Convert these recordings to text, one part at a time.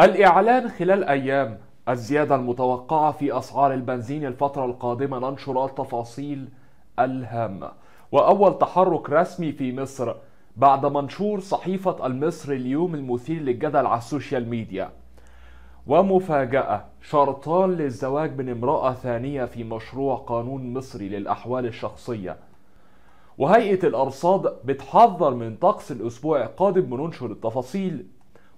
الإعلان خلال أيام الزيادة المتوقعة في أسعار البنزين الفترة القادمة ننشر التفاصيل الهامة وأول تحرك رسمي في مصر بعد منشور صحيفة المصري اليوم المثير للجدل على السوشيال ميديا ومفاجأة شرطان للزواج من امرأة ثانية في مشروع قانون مصري للأحوال الشخصية وهيئة الأرصاد بتحذر من طقس الأسبوع القادم بننشر التفاصيل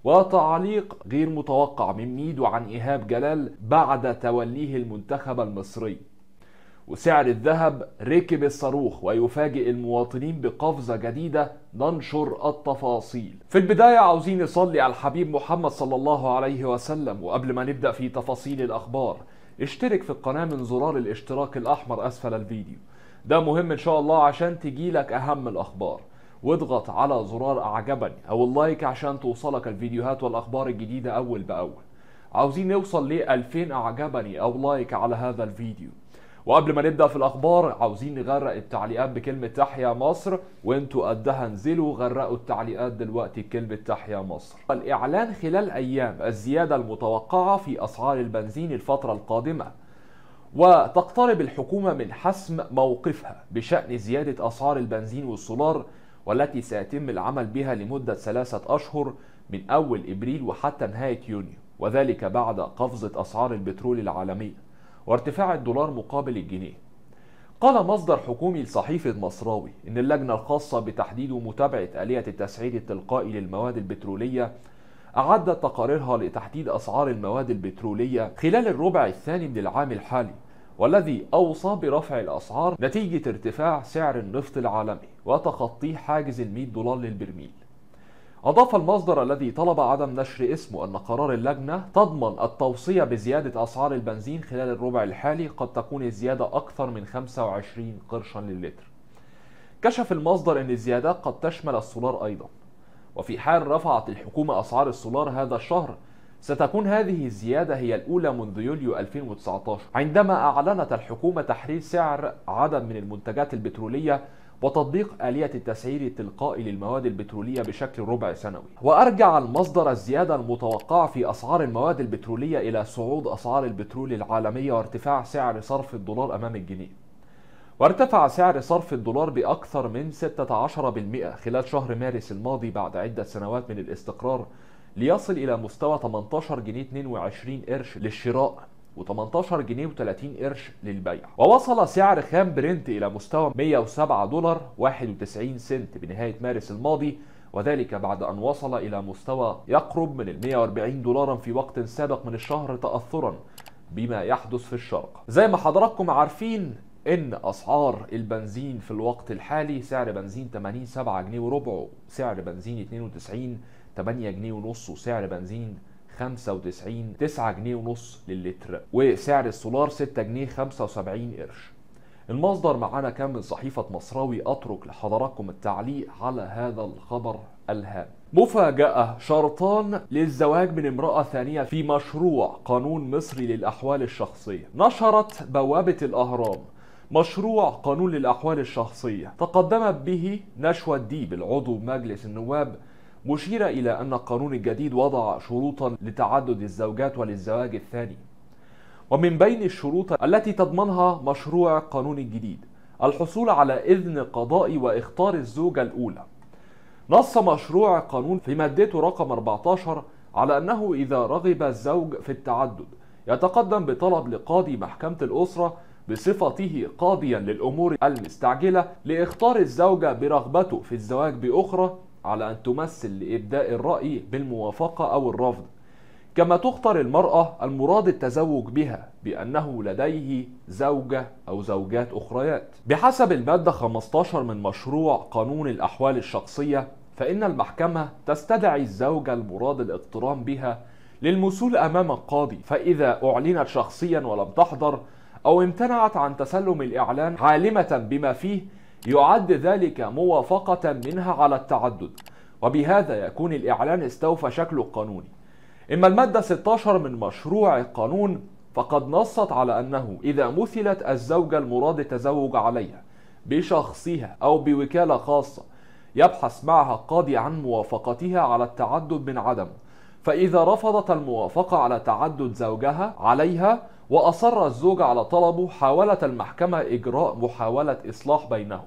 وتعليق غير متوقع من ميدو عن إيهاب جلال بعد توليه المنتخب المصري وسعر الذهب ركب الصاروخ ويفاجئ المواطنين بقفزة جديدة ننشر التفاصيل في البداية عاوزين نصلي على الحبيب محمد صلى الله عليه وسلم وقبل ما نبدأ في تفاصيل الأخبار اشترك في القناة من زرار الاشتراك الأحمر أسفل الفيديو ده مهم إن شاء الله عشان تجيلك أهم الأخبار واضغط على زرار اعجبني او اللايك عشان توصلك الفيديوهات والاخبار الجديدة اول باول عاوزين نوصل ل 2000 اعجبني او لايك على هذا الفيديو وقبل ما نبدا في الاخبار عاوزين نغرق التعليقات بكلمه تحيا مصر وانتوا قدها انزلوا غرقوا التعليقات دلوقتي بكلمه تحيا مصر. الاعلان خلال ايام الزياده المتوقعه في اسعار البنزين الفتره القادمه. وتقترب الحكومه من حسم موقفها بشان زياده اسعار البنزين والسولار والتي سيتم العمل بها لمدة ثلاثة أشهر من أول إبريل وحتى نهاية يونيو وذلك بعد قفزة أسعار البترول العالمية وارتفاع الدولار مقابل الجنيه قال مصدر حكومي لصحيفة مصراوي إن اللجنة الخاصة بتحديد ومتابعة آلية التسعير التلقائي للمواد البترولية أعدت تقاريرها لتحديد أسعار المواد البترولية خلال الربع الثاني من العام الحالي والذي أوصى برفع الأسعار نتيجة ارتفاع سعر النفط العالمي وتخطي حاجز ال 100 دولار للبرميل. أضاف المصدر الذي طلب عدم نشر اسمه أن قرار اللجنة تضمن التوصية بزيادة أسعار البنزين خلال الربع الحالي قد تكون الزيادة أكثر من 25 قرشا للتر. كشف المصدر أن الزيادة قد تشمل السولار أيضا. وفي حال رفعت الحكومة أسعار السولار هذا الشهر ستكون هذه الزيادة هي الأولى منذ يوليو 2019 عندما أعلنت الحكومة تحرير سعر عدد من المنتجات البترولية وتطبيق آلية التسعير التلقائي للمواد البترولية بشكل ربع سنوي وأرجع المصدر الزيادة المتوقعة في أسعار المواد البترولية إلى صعود أسعار البترول العالمية وارتفاع سعر صرف الدولار أمام الجنيه وارتفع سعر صرف الدولار بأكثر من 16% خلال شهر مارس الماضي بعد عدة سنوات من الاستقرار ليصل إلى مستوى 18 جنيه 22 قرش للشراء و18 جنيه و30 قرش للبيع ووصل سعر خام برنت إلى مستوى 107 دولار 91 سنت بنهاية مارس الماضي وذلك بعد أن وصل إلى مستوى يقرب من ال 140 دولارا في وقت سابق من الشهر تأثرا بما يحدث في الشرق زي ما حضراتكم عارفين ان اسعار البنزين في الوقت الحالي سعر بنزين 87 جنيه وربع سعر بنزين 92 8 جنيه ونص وسعر بنزين 95 9 جنيه ونص للتر وسعر السولار 6 جنيه 75 قرش المصدر معانا كان من صحيفة مصراوي أترك لحضراتكم التعليق على هذا الخبر الهام مفاجأة شرطان للزواج من امرأة ثانية في مشروع قانون مصري للأحوال الشخصية نشرت بوابة الأهرام مشروع قانون للأحوال الشخصية تقدمت به نشوى الديب العضو مجلس النواب مشير إلى أن القانون الجديد وضع شروطا لتعدد الزوجات وللزواج الثاني ومن بين الشروط التي تضمنها مشروع القانون الجديد الحصول على إذن قضائي واختار الزوجة الأولى نص مشروع القانون في مادته رقم 14 على أنه إذا رغب الزوج في التعدد يتقدم بطلب لقاضي محكمة الأسرة بصفته قاضيا للأمور المستعجلة لاختار الزوجة برغبته في الزواج بأخرى على أن تمثل لإبداء الرأي بالموافقة أو الرفض كما تخطر المرأة المراد التزوج بها بأنه لديه زوجة أو زوجات أخريات بحسب المادة 15 من مشروع قانون الأحوال الشخصية فإن المحكمة تستدعي الزوجة المراد الاقتران بها للمثول أمام القاضي فإذا أعلنت شخصيا ولم تحضر أو امتنعت عن تسلم الإعلان عالمة بما فيه يعد ذلك موافقة منها على التعدد وبهذا يكون الإعلان استوفى شكله القانوني إما المادة 16 من مشروع القانون فقد نصت على أنه إذا مثلت الزوجة المراد التزوج عليها بشخصها أو بوكالة خاصة يبحث معها القاضي عن موافقتها على التعدد من عدمه فإذا رفضت الموافقة على تعدد زوجها عليها وأصر الزوج على طلبه حاولت المحكمة إجراء محاولة إصلاح بينهم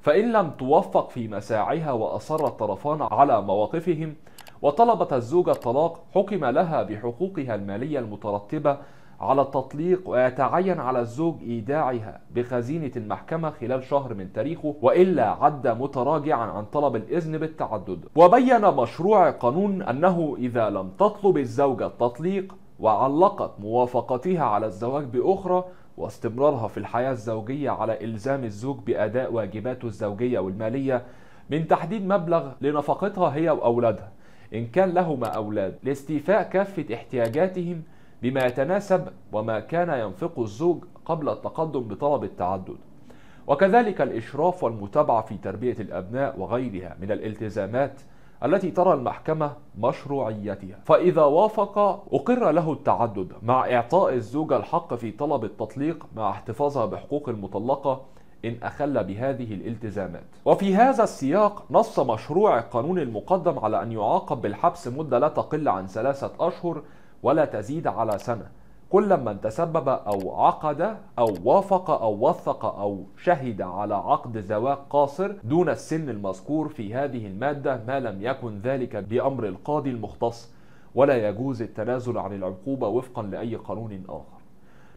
فإن لم توفق في مساعيها وأصر الطرفان على مواقفهم وطلبت الزوجة الطلاق حكم لها بحقوقها المالية المترتبة على التطليق ويتعين على الزوج إيداعها بخزينة المحكمة خلال شهر من تاريخه وإلا عد متراجعا عن طلب الإذن بالتعدد وبين مشروع قانون أنه إذا لم تطلب الزوجة التطليق وعلقت موافقتها على الزواج بأخرى واستمرارها في الحياة الزوجية على إلزام الزوج بأداء واجباته الزوجية والمالية من تحديد مبلغ لنفقتها هي وأولادها إن كان لهما أولاد لاستيفاء كافة احتياجاتهم بما يتناسب وما كان ينفقه الزوج قبل التقدم بطلب التعدد وكذلك الإشراف والمتابعة في تربية الأبناء وغيرها من الالتزامات التي ترى المحكمة مشروعيتها فإذا وافق أقر له التعدد مع إعطاء الزوجة الحق في طلب التطليق مع احتفاظها بحقوق المطلقة إن أخل بهذه الالتزامات وفي هذا السياق نص مشروع القانون المقدم على أن يعاقب بالحبس مدة لا تقل عن ثلاثة أشهر ولا تزيد على سنة كل من تسبب أو عقد أو وافق أو وثق أو شهد على عقد زواج قاصر دون السن المذكور في هذه المادة ما لم يكن ذلك بأمر القاضي المختص ولا يجوز التنازل عن العقوبة وفقا لأي قانون آخر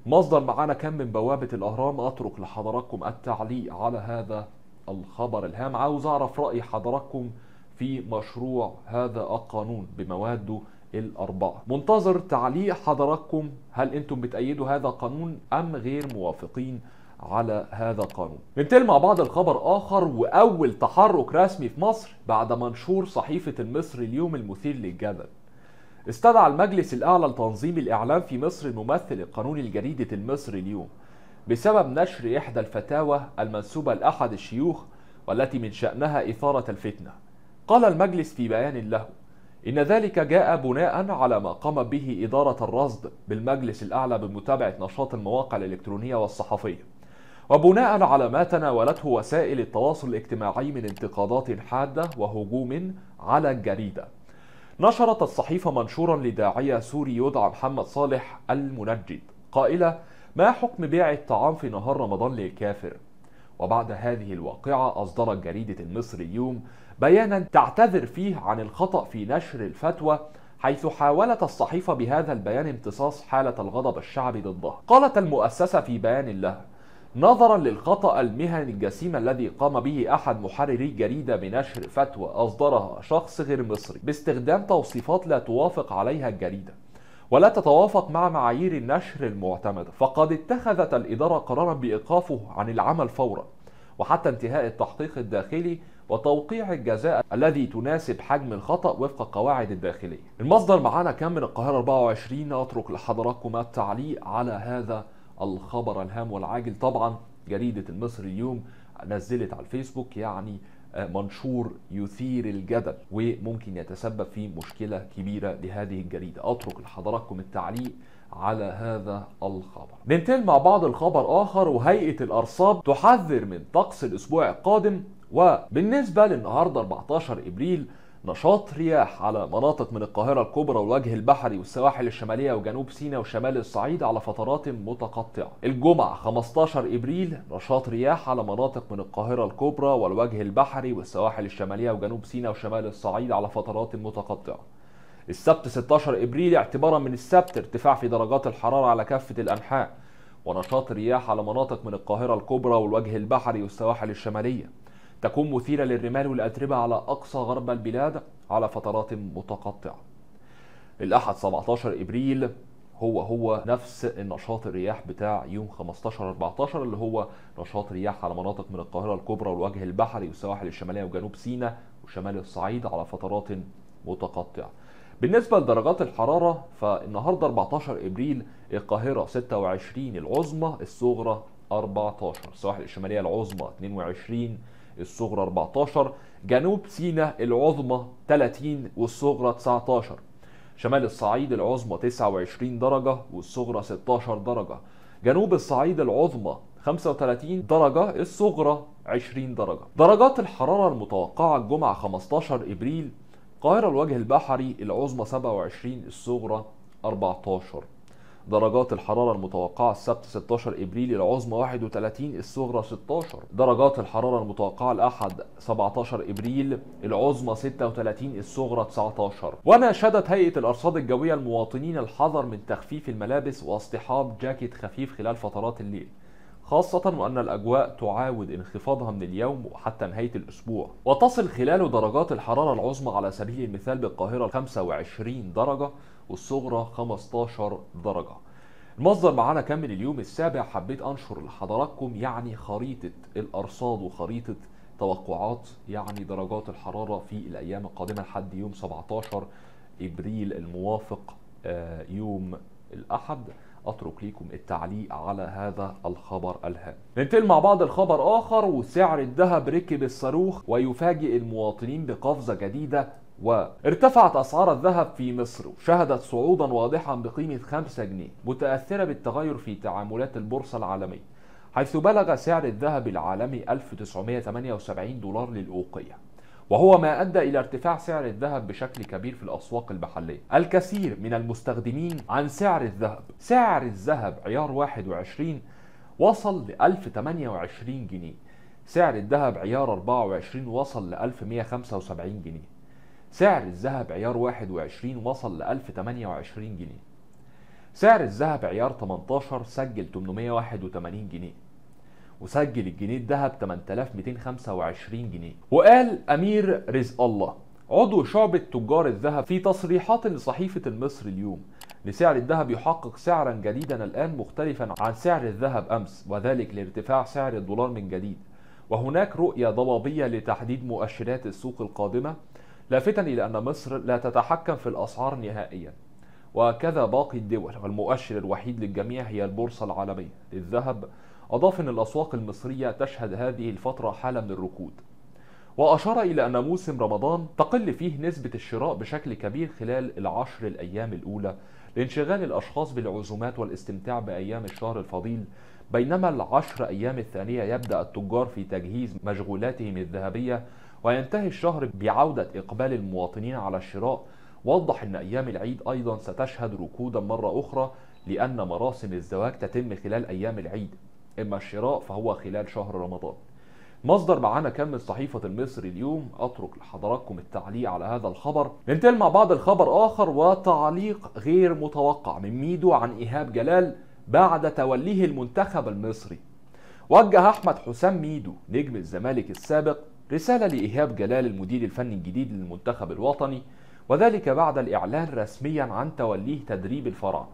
مصدر معانا كم من بوابة الأهرام أترك لحضراتكم التعليق على هذا الخبر الهام عاوز أعرف رأي حضراتكم في مشروع هذا القانون بمواده الأربعة منتظر تعليق حضراتكم هل أنتم بتأيدوا هذا القانون أم غير موافقين على هذا القانون ننتقل مع بعض الخبر آخر وأول تحرك رسمي في مصر بعد منشور صحيفة المصري اليوم المثير للجدل استدعى المجلس الأعلى لتنظيم الإعلام في مصر الممثل القانوني لجريدة المصري اليوم بسبب نشر إحدى الفتاوى المنسوبة لأحد الشيوخ والتي من شأنها إثارة الفتنة قال المجلس في بيان له إن ذلك جاء بناء على ما قام به إدارة الرصد بالمجلس الأعلى بمتابعة نشاط المواقع الإلكترونية والصحفية وبناء على ما تناولته وسائل التواصل الاجتماعي من انتقادات حادة وهجوم على الجريدة نشرت الصحيفة منشورا لداعية سوري يدعى محمد صالح المنجد قائلة ما حكم بيع الطعام في نهار رمضان للكافر وبعد هذه الواقعة أصدرت جريدة المصري اليوم بيانا تعتذر فيه عن الخطأ في نشر الفتوى حيث حاولت الصحيفة بهذا البيان امتصاص حالة الغضب الشعبي ضده قالت المؤسسة في بيان لها نظرا للخطأ المهني الجسيم الذي قام به أحد محرري الجريدة بنشر فتوى أصدرها شخص غير مصري باستخدام توصيفات لا توافق عليها الجريدة ولا تتوافق مع معايير النشر المعتمدة فقد اتخذت الإدارة قرارا بإيقافه عن العمل فورا وحتى انتهاء التحقيق الداخلي وتوقيع الجزاء الذي تناسب حجم الخطأ وفق القواعد الداخلية المصدر معانا كان من القاهرة 24 أترك لحضراتكم التعليق على هذا الخبر الهام والعاجل طبعا جريدة المصري اليوم نزلت على الفيسبوك يعني منشور يثير الجدل وممكن يتسبب في مشكلة كبيرة لهذه الجريدة أترك لحضراتكم التعليق على هذا الخبر ننتقل مع بعض الخبر آخر وهيئة الأرصاد تحذر من طقس الأسبوع القادم وبالنسبة للنهاردة 14 إبريل نشاط رياح على مناطق من القاهرة الكبرى والوجه البحري والسواحل الشمالية وجنوب سيناء وشمال الصعيد على فترات متقطعة. الجمعة 15 إبريل نشاط رياح على مناطق من القاهرة الكبرى والوجه البحري والسواحل الشمالية وجنوب سيناء وشمال الصعيد على فترات متقطعة. السبت 16 إبريل اعتبارا من السبت ارتفاع في درجات الحرارة على كافة الأنحاء ونشاط رياح على مناطق من القاهرة الكبرى والوجه البحري والسواحل الشمالية. تكون مثيرة للرمال والأتربة على أقصى غرب البلاد على فترات متقطعة الأحد 17 إبريل هو هو نفس النشاط الرياح بتاع يوم 15 14 اللي هو نشاط رياح على مناطق من القاهرة الكبرى والوجه البحري والسواحل الشمالية وجنوب سيناء وشمال الصعيد على فترات متقطعة بالنسبة لدرجات الحرارة فالنهاردة 14 إبريل القاهرة 26 العظمى الصغرى 14 السواحل الشمالية العظمى 22 الصغرى 14 جنوب سيناء العظمى 30 والصغرى 19 شمال الصعيد العظمى 29 درجة والصغرى 16 درجة جنوب الصعيد العظمى 35 درجة الصغرى 20 درجة درجات الحرارة المتوقعة الجمعة 15 إبريل قاهرة الوجه البحري العظمى 27 الصغرى 14 درجات الحرارة المتوقعة السبت 16 إبريل العظمى 31 الصغرى 16 درجات الحرارة المتوقعة الأحد 17 إبريل العظمى 36 الصغرى 19 وناشدت هيئة الأرصاد الجوية المواطنين الحذر من تخفيف الملابس واصطحاب جاكيت خفيف خلال فترات الليل خاصة وأن الأجواء تعاود انخفاضها من اليوم حتى نهاية الأسبوع وتصل خلاله درجات الحرارة العظمى على سبيل المثال بالقاهرة 25 درجة والصغرى 15 درجة المصدر معانا كان من اليوم السابع حبيت انشر لحضراتكم يعني خريطة الارصاد وخريطة توقعات يعني درجات الحرارة في الايام القادمة لحد يوم 17 ابريل الموافق آه، يوم الاحد اترك لكم التعليق على هذا الخبر الهام ننتقل مع بعض الخبر اخر وسعر الذهب ركب الصاروخ ويفاجئ المواطنين بقفزه جديده وارتفعت أسعار الذهب في مصر وشهدت صعودا واضحا بقيمة 5 جنيه متأثرة بالتغير في تعاملات البورصة العالمية حيث بلغ سعر الذهب العالمي 1978 دولار للأوقية وهو ما أدى إلى ارتفاع سعر الذهب بشكل كبير في الأسواق المحلية الكثير من المستخدمين عن سعر الذهب سعر الذهب عيار 21 وصل ل 1028 جنيه سعر الذهب عيار 24 وصل ل 1175 جنيه سعر الذهب عيار 21 وصل ل 1028 جنيه سعر الذهب عيار 18 سجل 881 جنيه وسجل الجنيه الذهب 8225 جنيه وقال أمير رزق الله عضو شعبة تجار الذهب في تصريحات لصحيفة المصري اليوم لسعر الذهب يحقق سعرا جديدا الآن مختلفا عن سعر الذهب أمس وذلك لارتفاع سعر الدولار من جديد وهناك رؤية ضبابية لتحديد مؤشرات السوق القادمة لافتا إلى أن مصر لا تتحكم في الأسعار نهائيا وكذا باقي الدول والمؤشر الوحيد للجميع هي البورصة العالمية للذهب أضاف أن الأسواق المصرية تشهد هذه الفترة حالة من الركود وأشار إلى أن موسم رمضان تقل فيه نسبة الشراء بشكل كبير خلال العشر الأيام الأولى لانشغال الأشخاص بالعزومات والاستمتاع بأيام الشهر الفضيل بينما العشر أيام الثانية يبدأ التجار في تجهيز مشغولاتهم الذهبية وينتهي الشهر بعودة إقبال المواطنين على الشراء وضح أن أيام العيد أيضا ستشهد ركودا مرة أخرى لأن مراسم الزواج تتم خلال أيام العيد إما الشراء فهو خلال شهر رمضان مصدر معانا كان من صحيفة المصري اليوم أترك لحضراتكم التعليق على هذا الخبر ننتقل مع بعض الخبر آخر وتعليق غير متوقع من ميدو عن إيهاب جلال بعد توليه المنتخب المصري وجه أحمد حسام ميدو نجم الزمالك السابق رسالة لإيهاب جلال المدير الفني الجديد للمنتخب الوطني وذلك بعد الإعلان رسميا عن توليه تدريب الفرع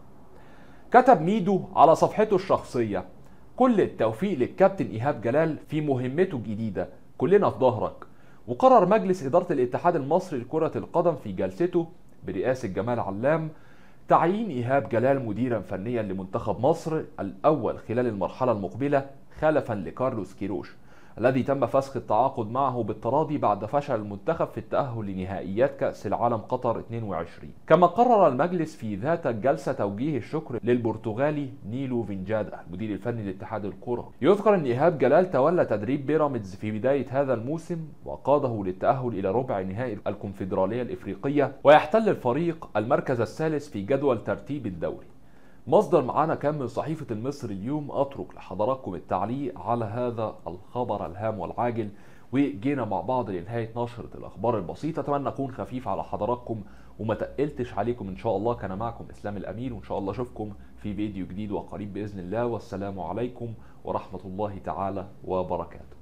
كتب ميدو على صفحته الشخصية كل التوفيق للكابتن إيهاب جلال في مهمته الجديدة كلنا في ظهرك وقرر مجلس إدارة الاتحاد المصري لكرة القدم في جلسته برئاسة جمال علام تعيين إيهاب جلال مديرا فنيا لمنتخب مصر الأول خلال المرحلة المقبلة خلفا لكارلوس كيروش الذي تم فسخ التعاقد معه بالتراضي بعد فشل المنتخب في التأهل لنهائيات كأس العالم قطر 22 كما قرر المجلس في ذات الجلسة توجيه الشكر للبرتغالي نيلو فينجادا المدير الفني لاتحاد الكرة يذكر أن إيهاب جلال تولى تدريب بيراميدز في بداية هذا الموسم وقاده للتأهل إلى ربع نهائي الكونفدرالية الإفريقية ويحتل الفريق المركز الثالث في جدول ترتيب الدوري مصدر معانا كان من صحيفة المصري اليوم أترك لحضراتكم التعليق على هذا الخبر الهام والعاجل وجينا مع بعض لنهاية نشرة الأخبار البسيطة أتمنى أكون خفيف على حضراتكم وما تقلتش عليكم إن شاء الله كان معكم إسلام الأمين وإن شاء الله أشوفكم في فيديو جديد وقريب بإذن الله والسلام عليكم ورحمة الله تعالى وبركاته